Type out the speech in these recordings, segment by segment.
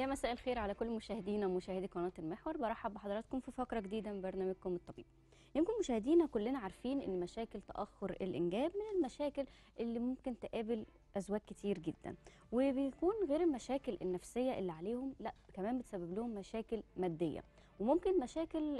يا مساء الخير على كل مشاهدينا ومشاهدي قناه المحور برحب بحضراتكم في فقره جديده من برنامجكم الطبيب يمكن مشاهدينا كلنا عارفين ان مشاكل تاخر الانجاب من المشاكل اللي ممكن تقابل ازواج كتير جدا وبيكون غير المشاكل النفسيه اللي عليهم لا كمان بتسبب لهم مشاكل ماديه وممكن مشاكل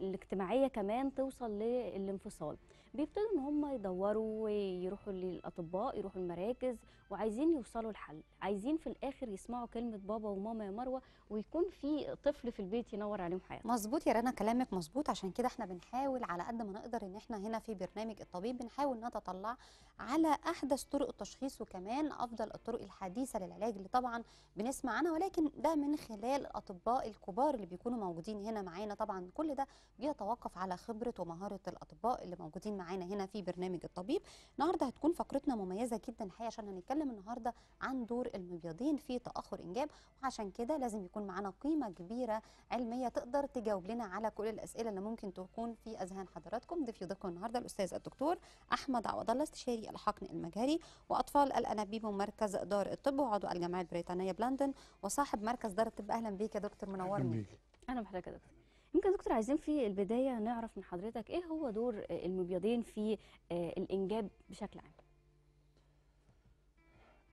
الاجتماعيه كمان توصل للانفصال بيبتدوا ان هم يدوروا ويروحوا للاطباء يروحوا المراكز وعايزين يوصلوا لحل عايزين في الاخر يسمعوا كلمه بابا وماما يا مروه ويكون في طفل في البيت ينور عليهم حياته مظبوط يا رنا كلامك مظبوط عشان كده احنا بنحاول على قد ما نقدر ان احنا هنا في برنامج الطبيب بنحاول نتطلع على احدث طرق التشخيص وكمان افضل الطرق الحديثه للعلاج اللي طبعا بنسمع عنها ولكن ده من خلال الاطباء الكبار اللي بيكونوا موجودين هنا معانا طبعا كل ده بيتوقف على خبره ومهاره الاطباء اللي موجودين معانا هنا في برنامج الطبيب النهارده هتكون فقرتنا مميزه جدا الحقيقه عشان هنتكلم النهارده عن دور المبيضين في تاخر انجاب وعشان كده لازم يكون معانا قيمه كبيره علميه تقدر تجاوب لنا على كل الاسئله اللي ممكن تكون في اذهان حضراتكم ضيف يضيفكم النهارده الاستاذ الدكتور احمد عوض الله استشاري الحقن المجهري واطفال الانابيب ومركز دار الطب وعضو الجمعيه البريطانيه بلندن وصاحب مركز دار الطب اهلا بيك يا دكتور منورني اهلا بيك اهلا بحضرتك يا دكتور يمكن دكتور عايزين في البدايه نعرف من حضرتك ايه هو دور المبيضين في آه، الانجاب بشكل عام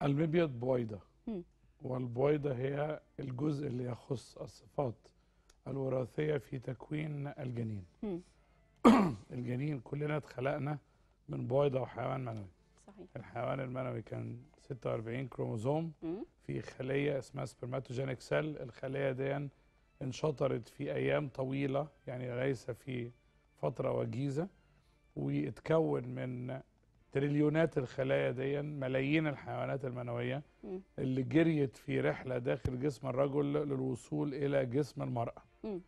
المبيض بويضه والبويضه هي الجزء اللي يخص الصفات الوراثيه في تكوين الجنين الجنين كلنا اتخلقنا من بويضه وحيوان منوي صحيح الحيوان المنوي كان 46 كروموزوم في خليه اسمها سبرماتوجينيك سيل الخليه دي انشطرت في أيام طويلة يعني ليس في فترة وجيزة ويتكون من تريليونات الخلايا دي ملايين الحيوانات المنوية م. اللي جريت في رحلة داخل جسم الرجل للوصول إلى جسم المرأة م.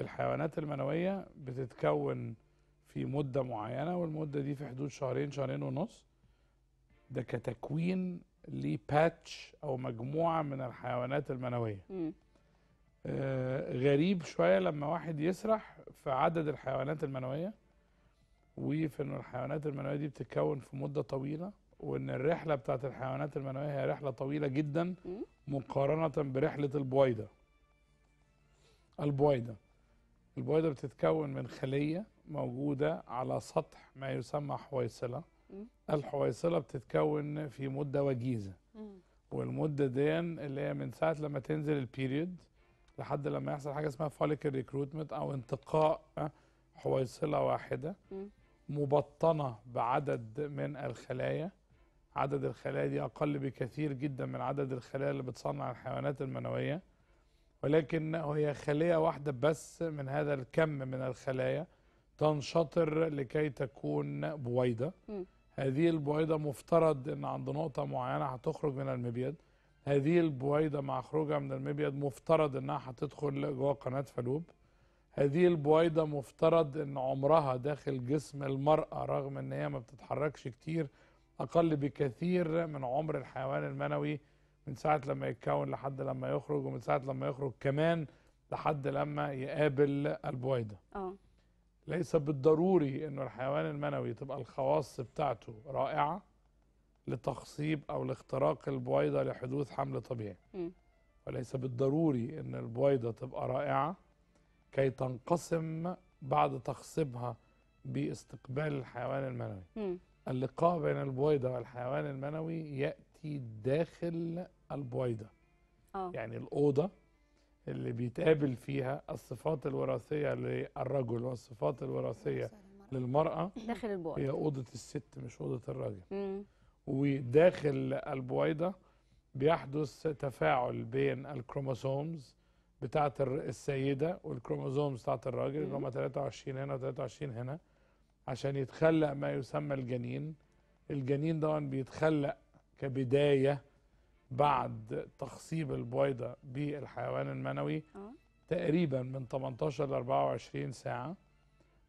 الحيوانات المنوية بتتكون في مدة معينة والمدة دي في حدود شهرين شهرين ونص ده كتكوين لباتش أو مجموعة من الحيوانات المنوية م. آه، غريب شويه لما واحد يسرح في عدد الحيوانات المنويه وفي ان الحيوانات المنويه دي بتتكون في مده طويله وان الرحله بتاعت الحيوانات المنويه هي رحله طويله جدا مقارنه برحله البويضه البويضه البويضه بتتكون من خليه موجوده على سطح ما يسمى حويصله الحويصله بتتكون في مده وجيزه والمده دي اللي هي من ساعه لما تنزل البيريود لحد لما يحصل حاجه اسمها فوليك ريكروتمنت او انتقاء آه، حويصله واحده مبطنه بعدد من الخلايا عدد الخلايا دي اقل بكثير جدا من عدد الخلايا اللي بتصنع الحيوانات المنويه ولكن هي خليه واحده بس من هذا الكم من الخلايا تنشطر لكي تكون بويضه هذه البويضه مفترض ان عند نقطه معينه هتخرج من المبيض هذه البويضة مع خروجها من المبيض مفترض انها هتدخل جوه قناة فالوب هذه البويضة مفترض ان عمرها داخل جسم المرأة رغم ان هي ما بتتحركش كتير اقل بكثير من عمر الحيوان المنوي من ساعة لما يتكون لحد لما يخرج ومن ساعة لما يخرج كمان لحد لما يقابل البويضة أوه. ليس بالضروري انه الحيوان المنوي تبقى الخواص بتاعته رائعة لتخصيب أو لاختراق البويضة لحدوث حمل طبيعي م. وليس بالضروري أن البويضة تبقى رائعة كي تنقسم بعد تخصيبها باستقبال الحيوان المنوي م. اللقاء بين البويضة والحيوان المنوي يأتي داخل البويضة أوه. يعني الأوضة اللي بيتقابل فيها الصفات الوراثية للرجل والصفات الوراثية للمرأة داخل البويضة هي أوضة الست مش أوضة الراجل وداخل البويضة بيحدث تفاعل بين الكروموسومز بتاعة السيدة والكروموسومز بتاعة الراجل اللي هما 23 هنا و23 هنا عشان يتخلق ما يسمى الجنين الجنين ده بيتخلق كبداية بعد تخصيب البويضة بالحيوان المنوي آه. تقريبا من 18 ل 24 ساعة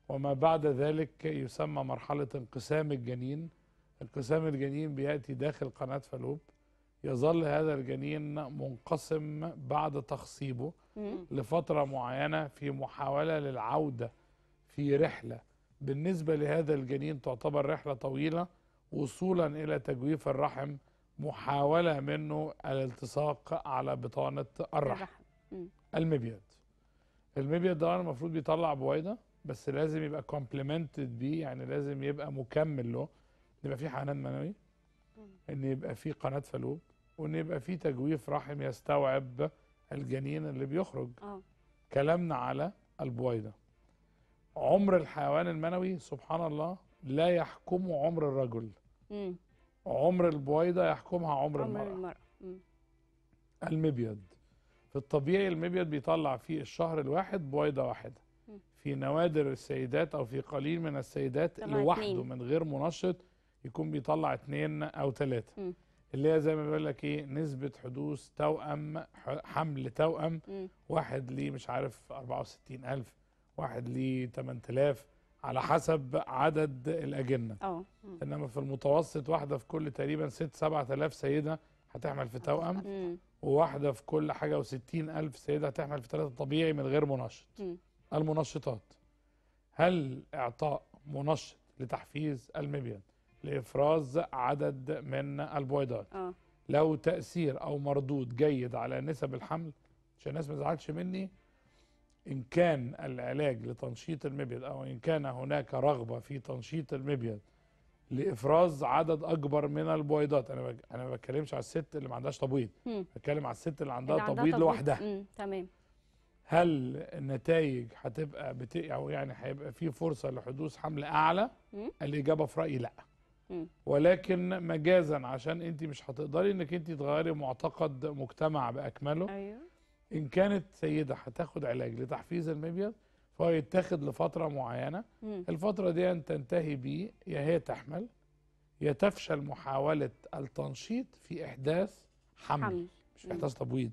وما بعد ذلك يسمى مرحلة انقسام الجنين انقسام الجنين بيأتي داخل قناة فالوب يظل هذا الجنين منقسم بعد تخصيبه لفترة معينة في محاولة للعودة في رحلة بالنسبة لهذا الجنين تعتبر رحلة طويلة وصولا إلى تجويف الرحم محاولة منه الالتصاق على بطانة الرحم المبيض المبيض ده المفروض بيطلع بويضة بس لازم يبقى كومبلمنتد بيه يعني لازم يبقى مكمل له يبقى في حنان منوي ان يبقى في قناه فالوب وان يبقى في تجويف رحم يستوعب الجنين اللي بيخرج أوه. كلامنا على البويضه عمر الحيوان المنوي سبحان الله لا يحكمه عمر الرجل مم. عمر البويضه يحكمها عمر, عمر المراه, المرأة. المبيض في الطبيعي المبيض بيطلع في الشهر الواحد بويضه واحده مم. في نوادر السيدات او في قليل من السيدات لوحده من غير منشط يكون بيطلع اثنين او ثلاثة اللي هي زي ما بيقول لك ايه نسبه حدوث توأم حمل توأم م. واحد ليه مش عارف 64000 واحد ليه 8000 على حسب عدد الاجنه اه انما في المتوسط واحده في كل تقريبا 6 7000 سيده هتحمل في توأم م. وواحده في كل حاجه و60000 سيده هتحمل في ثلاثه طبيعي من غير منشط م. المنشطات هل اعطاء منشط لتحفيز المبيض لإفراز عدد من البويضات آه. لو تأثير أو مردود جيد على نسب الحمل عشان الناس ما تزعلش مني إن كان العلاج لتنشيط المبيض أو إن كان هناك رغبة في تنشيط المبيض لإفراز عدد أكبر من البويضات أنا بك... أنا ما بتكلمش على الست اللي ما عندهاش تبويض بتكلم على الست اللي عندها اللي تبويض لوحدها تمام هل النتائج هتبقى بت... او يعني هيبقى في فرصه لحدوث حمل اعلى؟ الاجابه في رايي لا. ولكن مجازا عشان انت مش هتقدري انك انت تغيري معتقد مجتمع باكمله ايوه ان كانت سيده هتاخد علاج لتحفيز المبيض فهو يتاخد لفتره معينه مم. الفتره دي ان تنتهي بيه يا هي تحمل يا تفشل محاوله التنشيط في احداث حمل, حمل. مش احداث تبويض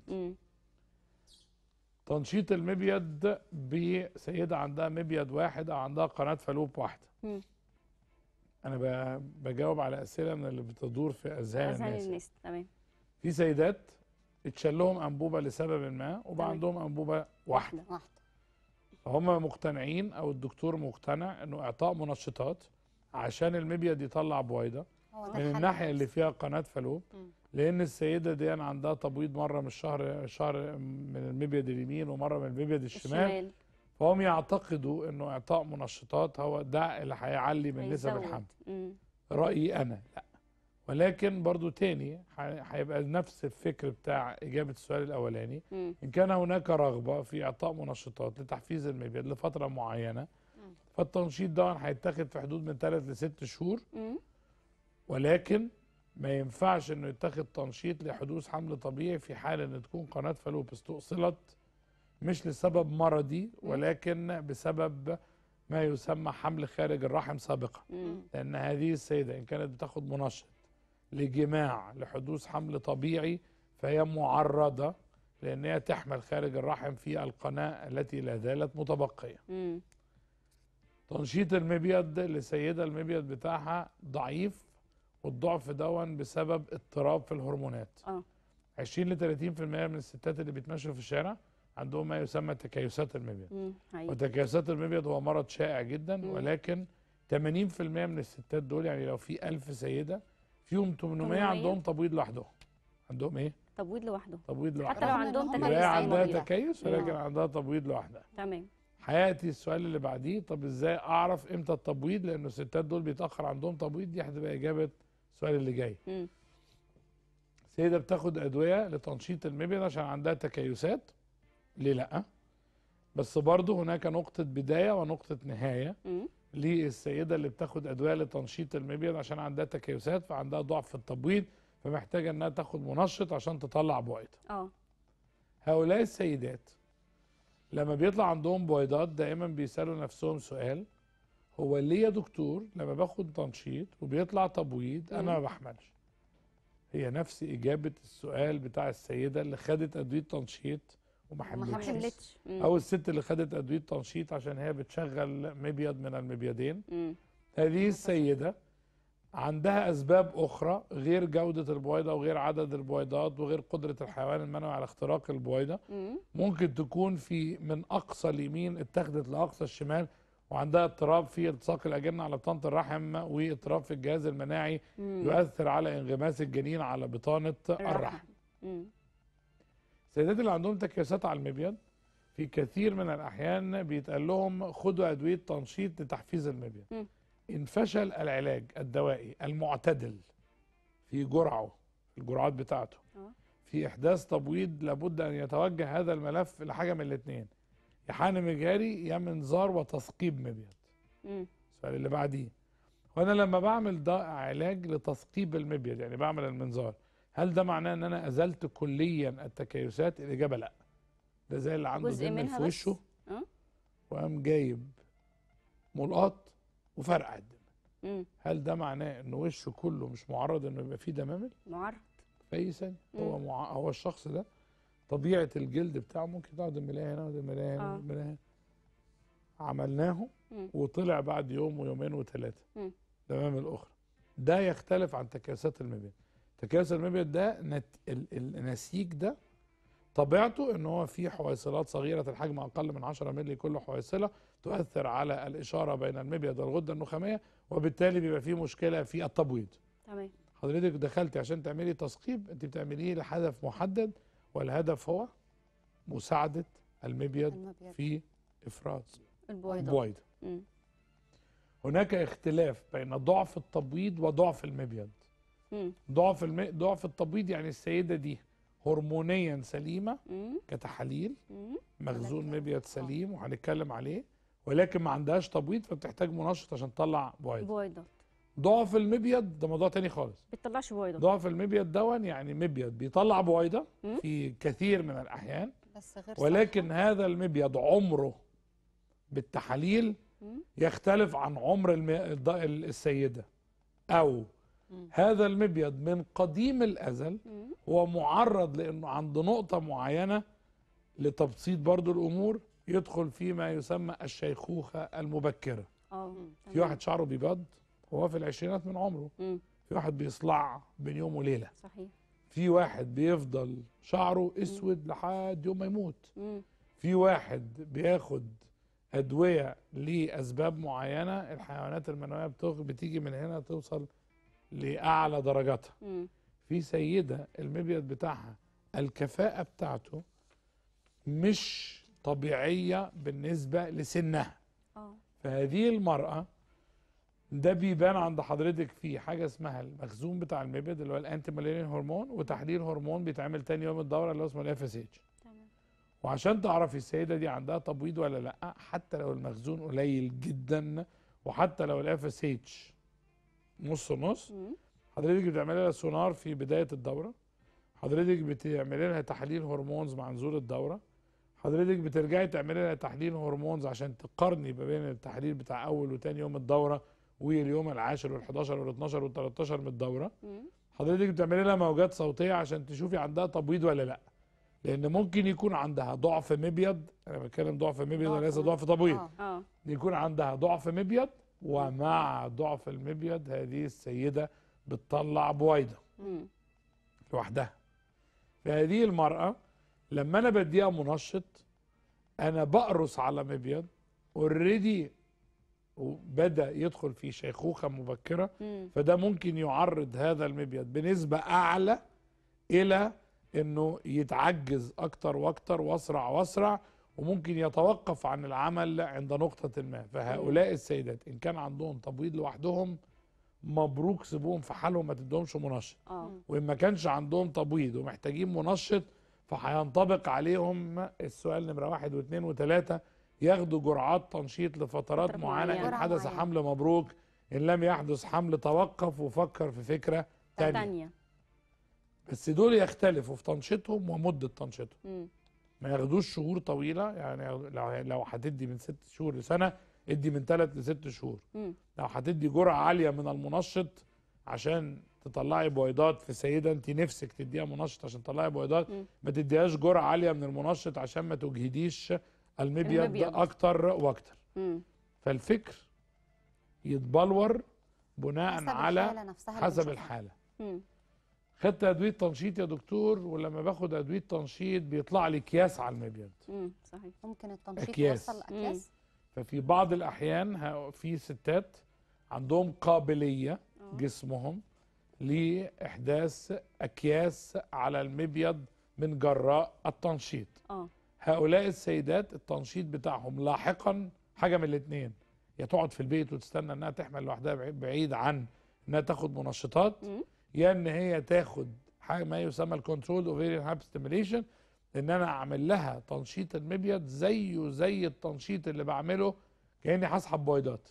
تنشيط المبيض بسيده عندها مبيض واحد او عندها قناه فالوب واحده مم. انا بجاوب على اسئله من اللي بتدور في اذهان الناس اذهان يعني. الناس تمام في سيدات اتشال لهم انبوبه لسبب ما وبقى عندهم انبوبه واحده واحده فهم مقتنعين او الدكتور مقتنع انه اعطاء منشطات عشان المبيض يطلع بويضه من الناحيه اللي فيها قناه فالوب لان السيده دي عندها تبويض مره من الشهر شهر من المبيض اليمين ومره من المبيض الشمال, الشمال. فهم يعتقدوا انه اعطاء منشطات هو ده اللي هيعلي من نسب الحمل رايي انا لا ولكن برضو تاني هيبقى نفس الفكر بتاع إجابة السؤال الأولاني إن كان هناك رغبة في إعطاء منشطات لتحفيز المبيض لفترة معينة فالتنشيط ده هيتاخد في حدود من ثلاث لست شهور م. ولكن ما ينفعش إنه يتاخد تنشيط لحدوث حمل طبيعي في حال إن تكون قناة فالوبس توصلت مش لسبب مرضي ولكن بسبب ما يسمى حمل خارج الرحم سابقا لأن هذه السيدة إن كانت بتاخد منشط لجماع لحدوث حمل طبيعي فهي معرضة لأن هي تحمل خارج الرحم في القناة التي لا زالت متبقية تنشيط المبيض لسيدة المبيض بتاعها ضعيف والضعف دون بسبب اضطراب في الهرمونات اه 20 ل 30% من الستات اللي بيتمشوا في الشارع عندهم ما يسمى تكيسات المبيض وتكيسات المبيض هو مرض شائع جدا مم. ولكن 80% من الستات دول يعني لو في 1000 سيده فيهم 800 عندهم تبويض لوحدهم عندهم ايه تبويض لوحده تبويض لوحده حتى لو عندهم تكيس لا عندها تكيس ولكن مم. عندها تبويض لوحدها تمام حياتي السؤال اللي بعديه طب ازاي اعرف امتى التبويض لانه الستات دول بيتاخر عندهم تبويض دي هتبقى اجابه السؤال اللي جاي مم. سيده بتاخد ادويه لتنشيط المبيض عشان عندها تكيسات ليه لا بس برضه هناك نقطه بدايه ونقطه نهايه للسيده اللي بتاخد ادويه لتنشيط المبيض عشان عندها تكيسات فعندها ضعف في التبويض فمحتاجه انها تاخد منشط عشان تطلع بويضه اه هؤلاء السيدات لما بيطلع عندهم بويضات دائما بيسالوا نفسهم سؤال هو ليه يا دكتور لما باخد تنشيط وبيطلع تبويض انا ما بحملش هي نفس اجابه السؤال بتاع السيده اللي خدت ادويه تنشيط وما حملتش, او الست اللي خدت ادويه تنشيط عشان هي بتشغل مبيض من المبيضين هذه السيده عندها اسباب اخرى غير جوده البويضه وغير عدد البويضات وغير قدره الحيوان المنوي على اختراق البويضه ممكن تكون في من اقصى اليمين اتخذت لاقصى الشمال وعندها اضطراب في التصاق الاجنه على بطانه الرحم واضطراب في الجهاز المناعي يؤثر على انغماس الجنين على بطانه الرحم, الرحم. السيدات اللي عندهم تكيسات على المبيض في كثير من الأحيان بيتقال لهم خدوا أدوية تنشيط لتحفيز المبيض م. إن فشل العلاج الدوائي المعتدل في جرعه الجرعات بتاعته آه. في إحداث تبويض لابد أن يتوجه هذا الملف لحاجة من الاثنين يا حقن جاري يا منظار وتثقيب مبيض السؤال اللي بعديه وأنا لما بعمل ده علاج لتثقيب المبيض يعني بعمل المنظار هل ده معناه ان انا ازلت كليا التكيسات الاجابه لا ده زي اللي عنده منها في وشه أه؟ وقام جايب ملقط وفرقع الدم هل ده معناه ان وشه كله مش معرض انه يبقى فيه دمامل معرض في اي ثانيه هو مع... هو الشخص ده طبيعه الجلد بتاعه ممكن تقعد الملايه هنا والملايه هنا والملايه هنا عملناه وطلع بعد يوم ويومين وثلاثه دمامل الاخرى ده يختلف عن تكيسات المباني الكياس المبيض ده نت... النسيج ده طبيعته ان هو فيه حويصلات صغيره الحجم اقل من 10 مللي كل حويصله تؤثر على الاشاره بين المبيض والغده النخاميه وبالتالي بيبقى فيه مشكله في التبويض تمام حضرتك دخلتي عشان تعملي تثقيب انت بتعمليه لهدف محدد والهدف هو مساعده المبيض, المبيض. في افراز البويضه البويضه هناك اختلاف بين ضعف التبويض وضعف المبيض ضعف الم... ضعف التبويض يعني السيده دي هرمونيا سليمه مم. كتحاليل مم. مخزون مبيض آه. سليم وهنتكلم عليه ولكن ما عندهاش تبويض فبتحتاج منشط عشان تطلع بويضات بويضات ضعف المبيض ده موضوع تاني خالص بتطلعش بويضه ضعف المبيض دون يعني مبيض بيطلع بويضه في كثير من الاحيان بس غير ولكن صحيح. هذا المبيض عمره بالتحاليل يختلف عن عمر الم... السيده او هذا المبيض من قديم الأزل هو معرض لأنه عند نقطة معينة لتبسيط برضو الأمور يدخل فيما يسمى الشيخوخة المبكرة اه، في واحد شعره بيبيض وهو في العشرينات من عمره في واحد بيصلع بين يوم وليلة صحيح في واحد بيفضل شعره اسود لحد يوم ما يموت في واحد بياخد ادويه لاسباب معينه الحيوانات المنويه بتيجي من هنا توصل لاعلى درجاتها في سيده المبيض بتاعها الكفاءه بتاعته مش طبيعيه بالنسبه لسنها اه فهذه المراه ده بيبان عند حضرتك في حاجه اسمها المخزون بتاع المبيض اللي هو الانتي مالاريان هرمون وتحليل هرمون بيتعمل تاني يوم الدوره اللي هو اسمه الاف اس اتش وعشان تعرفي السيده دي عندها تبويض ولا لا حتى لو المخزون قليل جدا وحتى لو الاف اس اتش نص نص حضرتك بتعملي لها سونار في بدايه الدوره حضرتك بتعملي لها تحليل هرمونز مع نزول الدوره حضرتك بترجعي تعملي لها تحليل هرمونز عشان تقارني ما بين التحليل بتاع اول وتاني يوم الدوره واليوم العاشر وال11 وال12 وال13 من الدوره حضرتك بتعملي لها موجات صوتيه عشان تشوفي عندها تبويض ولا لا لان ممكن يكون عندها ضعف مبيض انا بتكلم ضعف مبيض وليس ضعف تبويض آه. آه. يكون عندها ضعف مبيض ومع ضعف المبيض هذه السيدة بتطلع بويضة لوحدها فهذه المرأة لما أنا بديها منشط أنا بقرص على مبيض اوريدي وبدا يدخل في شيخوخه مبكره فده ممكن يعرض هذا المبيض بنسبه اعلى الى انه يتعجز اكتر واكتر واسرع واسرع وممكن يتوقف عن العمل عند نقطة ما فهؤلاء السيدات إن كان عندهم تبويض لوحدهم مبروك سيبوهم في حالهم ما تدهمش منشط آه. وإن ما كانش عندهم تبويض ومحتاجين منشط فهينطبق عليهم السؤال نمرة واحد واثنين وثلاثة ياخدوا جرعات تنشيط لفترات معينة إن حدث حمل مبروك إن لم يحدث حمل توقف وفكر في فكرة تانية, تانية. بس دول يختلفوا في تنشيطهم ومدة تنشيطهم ما ياخدوش شهور طويله يعني لو لو هتدي من ست شهور لسنه ادي من ثلاث لست شهور م. لو هتدي جرعه عاليه من المنشط عشان تطلعي بويضات في سيده انت نفسك تديها منشط عشان تطلعي بويضات ما تديهاش جرعه عاليه من المنشط عشان ما تجهديش المبيض اكتر واكتر م. فالفكر يتبلور بناء حسب على الحالة نفسها حسب الحاله م. خدت ادويه تنشيط يا دكتور ولما باخد ادويه تنشيط بيطلع لي اكياس على المبيض امم صحيح ممكن التنشيط أكياس. يوصل لاكياس ففي بعض الاحيان في ستات عندهم قابليه أوه. جسمهم لاحداث اكياس على المبيض من جراء التنشيط أوه. هؤلاء السيدات التنشيط بتاعهم لاحقا حاجه من الاثنين يا تقعد في البيت وتستنى انها تحمل لوحدها بعيد عن انها تاخد منشطات مم. يا ان هي تاخد حاجه ما يسمى الكنترول اوفيريان ستيميليشن ان انا اعمل لها تنشيط المبيض زيه زي التنشيط اللي بعمله كاني هسحب بويضات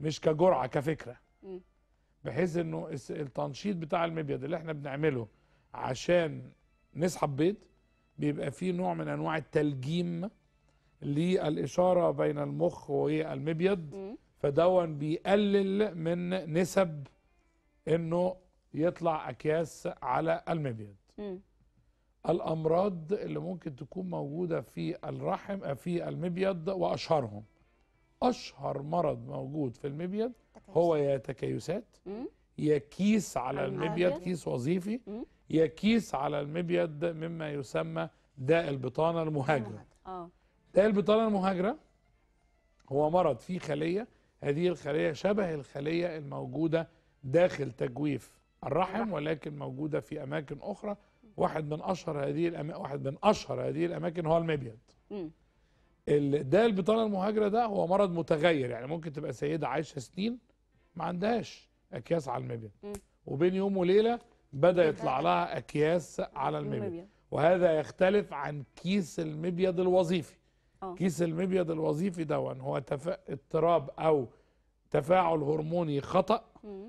مش كجرعه كفكره بحيث انه التنشيط بتاع المبيض اللي احنا بنعمله عشان نسحب بيض بيبقى فيه نوع من انواع التلجيم للاشاره بين المخ والمبيض فدون بيقلل من نسب انه يطلع اكياس على المبيض م. الامراض اللي ممكن تكون موجوده في الرحم آه، في المبيض واشهرهم اشهر مرض موجود في المبيض هو يا تكيسات يا كيس على المبيض كيس وظيفي يا كيس على المبيض مما يسمى داء البطانه المهاجره آه. داء البطانه المهاجره هو مرض في خليه هذه الخليه شبه الخليه الموجوده داخل تجويف الرحم نعم. ولكن موجوده في اماكن اخرى واحد من اشهر هذه الأماكن واحد من اشهر هذه الاماكن هو المبيض ده البطانه المهاجره ده هو مرض متغير يعني ممكن تبقى سيده عايشه سنين ما عندهاش اكياس على المبيض وبين يوم وليله بدا يطلع لها اكياس على المبيض وهذا يختلف عن كيس المبيض الوظيفي آه. كيس المبيض الوظيفي ده هو اضطراب او تفاعل هرموني خطأ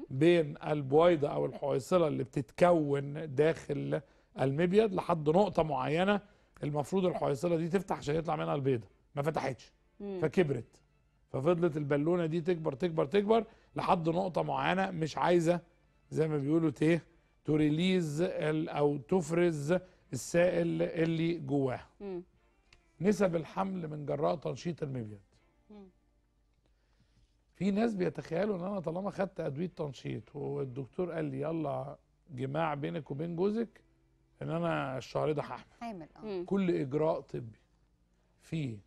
بين البويضة أو الحويصلة اللي بتتكون داخل المبيض لحد نقطة معينة المفروض الحويصلة دي تفتح عشان يطلع منها البيضة ما فتحتش فكبرت ففضلت البالونة دي تكبر تكبر تكبر لحد نقطة معينة مش عايزة زي ما بيقولوا تيه تريليز أو تفرز السائل اللي جواها نسب الحمل من جراء تنشيط المبيض في ناس بيتخيلوا ان انا طالما خدت ادويه تنشيط والدكتور قال لي يلا جماع بينك وبين جوزك ان انا الشهر ده هحمل حامل اه كل اجراء طبي فيه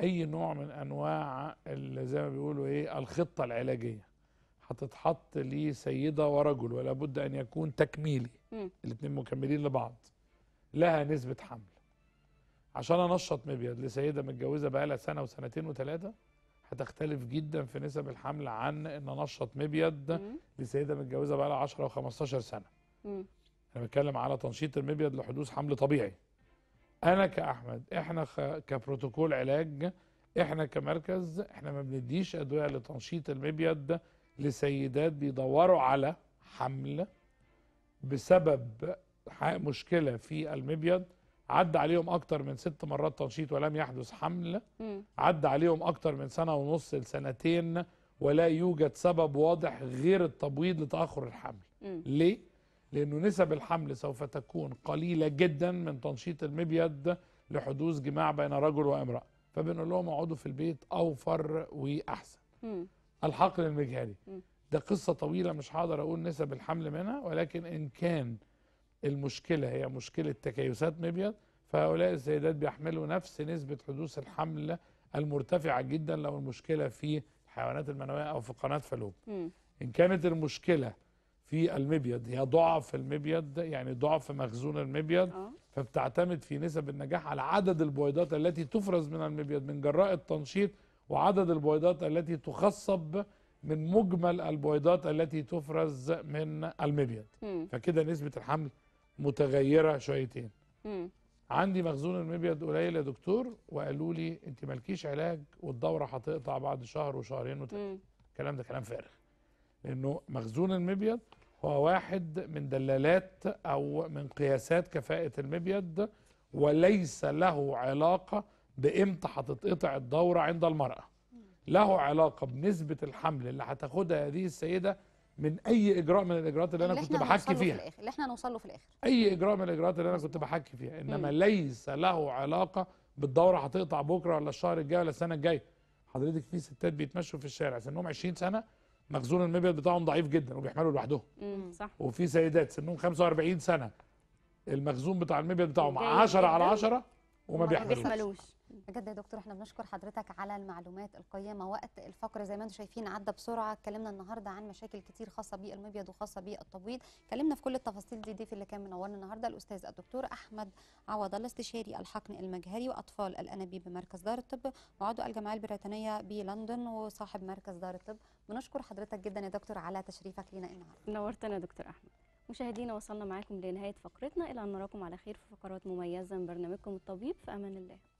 اي نوع من انواع اللي زي ما بيقولوا ايه الخطه العلاجيه هتتحط لسيده ورجل ولا بد ان يكون تكميلي الاثنين مكملين لبعض لها نسبه حمل عشان انشط مبيض لسيده متجوزه بقالها سنه وسنتين وثلاثه هتختلف جدا في نسب الحمل عن ان نشط مبيض لسيده متجوزه بقى لها 10 و 15 سنه. مم. انا بتكلم على تنشيط المبيض لحدوث حمل طبيعي. انا كاحمد احنا كبروتوكول علاج احنا كمركز احنا ما بنديش ادويه لتنشيط المبيض لسيدات بيدوروا على حمل بسبب مشكله في المبيض عدى عليهم اكتر من ست مرات تنشيط ولم يحدث حمل عدى عليهم اكتر من سنه ونص لسنتين ولا يوجد سبب واضح غير التبويض لتاخر الحمل م. ليه لانه نسب الحمل سوف تكون قليله جدا من تنشيط المبيض لحدوث جماع بين رجل وامراه فبنقول لهم اقعدوا في البيت اوفر واحسن م. الحقل المجهري ده قصه طويله مش هقدر اقول نسب الحمل منها ولكن ان كان المشكلة هي مشكلة تكيسات مبيض فهؤلاء السيدات بيحملوا نفس نسبة حدوث الحمل المرتفعة جدا لو المشكلة في الحيوانات المنوية أو في قناة فالوب إن كانت المشكلة في المبيض هي ضعف المبيض يعني ضعف مخزون المبيض آه. فبتعتمد في نسب النجاح على عدد البويضات التي تفرز من المبيض من جراء التنشيط وعدد البويضات التي تخصب من مجمل البويضات التي تفرز من المبيض فكده نسبة الحمل متغيره شويتين مم. عندي مخزون المبيض قليل يا دكتور وقالوا لي انت مالكيش علاج والدوره هتقطع بعد شهر وشهرين وثلاثه الكلام ده كلام فارغ لانه مخزون المبيض هو واحد من دلالات او من قياسات كفاءه المبيض وليس له علاقه بامتى هتتقطع الدوره عند المراه له علاقه بنسبه الحمل اللي هتاخدها هذه السيده من اي اجراء من الاجراءات اللي, اللي انا كنت بحكي فيها في اللي احنا نوصل له في الاخر اي اجراء من الاجراءات اللي انا كنت بحكي فيها انما م. ليس له علاقه بالدوره هتقطع بكره ولا الشهر الجاي ولا السنه الجايه حضرتك في ستات بيتمشوا في الشارع سنهم 20 سنه مخزون المبيض بتاعهم ضعيف جدا وبيحملوا لوحدهم صح وفي سيدات سنهم 45 سنه المخزون بتاع المبيض بتاعهم 10 على 10 وما بيحملوش بجد يا دكتور احنا بنشكر حضرتك على المعلومات القيمه وقت الفقر زي ما انتم شايفين عدى بسرعه اتكلمنا النهارده عن مشاكل كتير خاصه بالمبيض وخاصه بالتبويض اتكلمنا في كل التفاصيل دي ضيف اللي كان منورنا النهارده الاستاذ الدكتور احمد عوض الله استشاري الحقن المجهري واطفال الانابيب بمركز دار الطب وعضو الجمعيه البريطانيه بلندن وصاحب مركز دار الطب بنشكر حضرتك جدا يا دكتور على تشريفك لينا النهارده نورتنا يا دكتور احمد مشاهدينا وصلنا معاكم لنهايه فقرتنا الى ان نراكم على خير في فقرات مميزه من برنامجكم الطبيب في امان الله